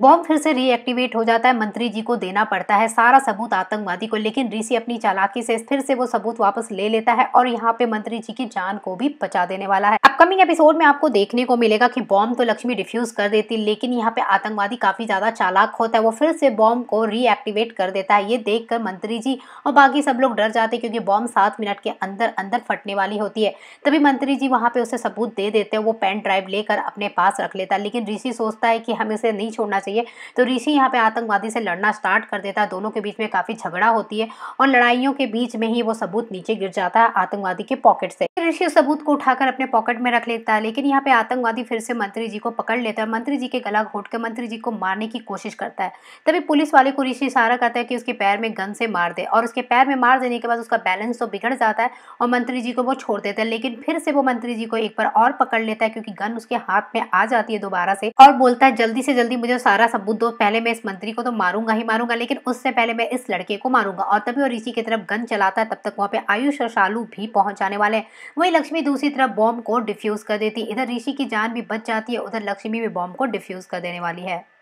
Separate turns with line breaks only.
bomb फिर से reactivate हो जाता है मंत्री जी को देना पड़ता है सारा सबूत आतंकवादी को लेकिन ऋषि अपनी चालाकी से फिर से वो सबूत वापस ले लेता है और यहाँ पे मंत्री जी की जान को भी बचा देने वाला है अपकमिंग एपिसोड में आपको देखने को मिलेगा कि बॉम्ब तो लक्ष्मी डिफ्यूज कर देती लेकिन यहाँ पे आतंकवादी काफी ज्यादा चालाक होता है वो फिर से बॉम्ब को रीएक्टिवेट कर देता है ये देख कर मंत्री जी और बाकी सब लोग डर जाते क्योंकि बॉम्ब सात मिनट के अंदर अंदर फटने वाली होती है तभी मंत्री जी वहाँ पे उसे सबूत दे देते हैं वो पेन ड्राइव लेकर अपने पास रख लेता है लेकिन ऋषि सोचता है कि हमें उसे नहीं छोड़ना चाहिए तो ऋषि यहाँ पे आतंकवादी से लड़ना स्टार्ट कर देता है दोनों के बीच में काफ़ी झगड़ा होती है और लड़ाइयों के बीच में ही वो सबूत नीचे गिर जाता है आतंकवादी के पॉकेट से ऋषि उस सबूत को उठाकर अपने पॉकेट में रख लेता है लेकिन यहाँ पे आतंकवादी फिर से मंत्री जी को पकड़ लेता है मंत्री जी के गला घोट कर मंत्री जी को मारने की कोशिश करता है तभी पुलिस वाले को ऋषि इशारा करता है कि उसके पैर में गन से मार दे और उसके पैर में मार देने के बाद उसका बैलेंस तो बिगड़ जाता है और मंत्री जी को वो छोड़ देता है लेकिन फिर से वो मंत्री जी को एक बार और पकड़ लेता है क्योंकि गन उसके हाथ में आ जाती है दोबारा से और बोलता है जल्दी से जल्दी मुझे सारा सबूत दो पहले मैं इस मंत्री को तो मारूंगा ही मारूंगा लेकिन उससे पहले मैं इस लड़के को मारूंगा और तभी और ऋषि की तरफ गन चलाता है तब तक वहाँ पे आयुष और शालू भी पहुंच जाने वाले हैं वही लक्ष्मी दूसरी तरफ बॉम्ब को डिफ्यूज़ कर देती इधर ऋषि की जान भी बच जाती है उधर लक्ष्मी भी बॉम्ब को डिफ्यूज़ कर देने वाली है